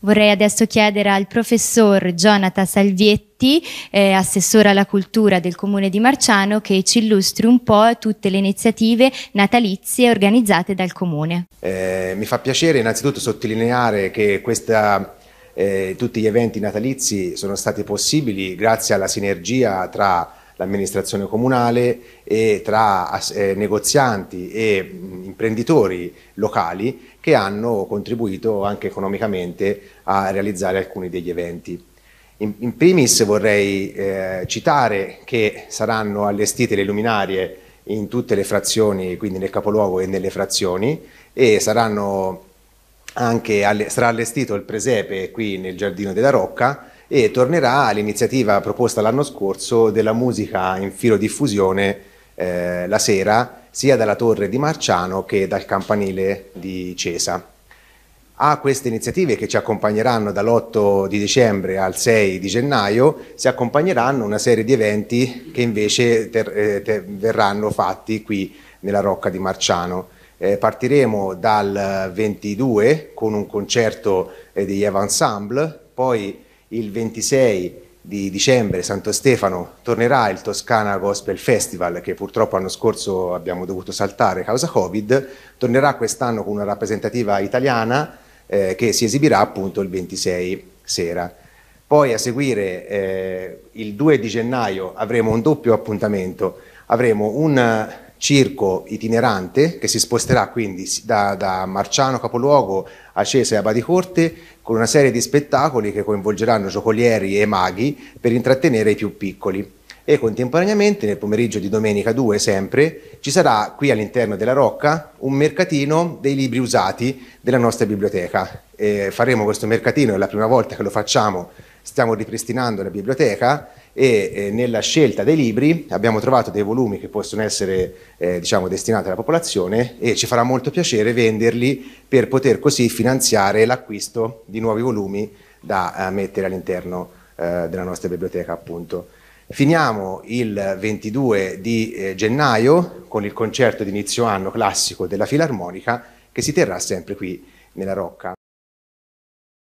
Vorrei adesso chiedere al professor Jonathan Salvietti, eh, assessore alla cultura del comune di Marciano, che ci illustri un po' tutte le iniziative natalizie organizzate dal comune. Eh, mi fa piacere innanzitutto sottolineare che questa, eh, tutti gli eventi natalizi sono stati possibili grazie alla sinergia tra l'amministrazione comunale e tra eh, negozianti e mh, imprenditori locali che hanno contribuito anche economicamente a realizzare alcuni degli eventi. In, in primis vorrei eh, citare che saranno allestite le luminarie in tutte le frazioni, quindi nel capoluogo e nelle frazioni, e saranno anche alle, sarà allestito il presepe qui nel Giardino della Rocca, e tornerà l'iniziativa proposta l'anno scorso della musica in filo diffusione eh, la sera sia dalla torre di Marciano che dal campanile di Cesa. A queste iniziative che ci accompagneranno dall'8 di dicembre al 6 di gennaio si accompagneranno una serie di eventi che invece ter, eh, ter, verranno fatti qui nella Rocca di Marciano. Eh, partiremo dal 22 con un concerto eh, degli Ensemble, poi il 26 di dicembre Santo Stefano tornerà il Toscana Gospel Festival che purtroppo l'anno scorso abbiamo dovuto saltare a causa Covid, tornerà quest'anno con una rappresentativa italiana eh, che si esibirà appunto il 26 sera. Poi a seguire eh, il 2 di gennaio avremo un doppio appuntamento, avremo un circo itinerante che si sposterà quindi da, da Marciano Capoluogo a Cese Cesare Abadicorte con una serie di spettacoli che coinvolgeranno giocolieri e maghi per intrattenere i più piccoli. E contemporaneamente, nel pomeriggio di domenica 2 sempre, ci sarà qui all'interno della Rocca un mercatino dei libri usati della nostra biblioteca. E faremo questo mercatino, è la prima volta che lo facciamo stiamo ripristinando la biblioteca e eh, nella scelta dei libri abbiamo trovato dei volumi che possono essere eh, diciamo, destinati alla popolazione e ci farà molto piacere venderli per poter così finanziare l'acquisto di nuovi volumi da eh, mettere all'interno eh, della nostra biblioteca appunto. Finiamo il 22 di eh, gennaio con il concerto di inizio anno classico della Filarmonica che si terrà sempre qui nella Rocca.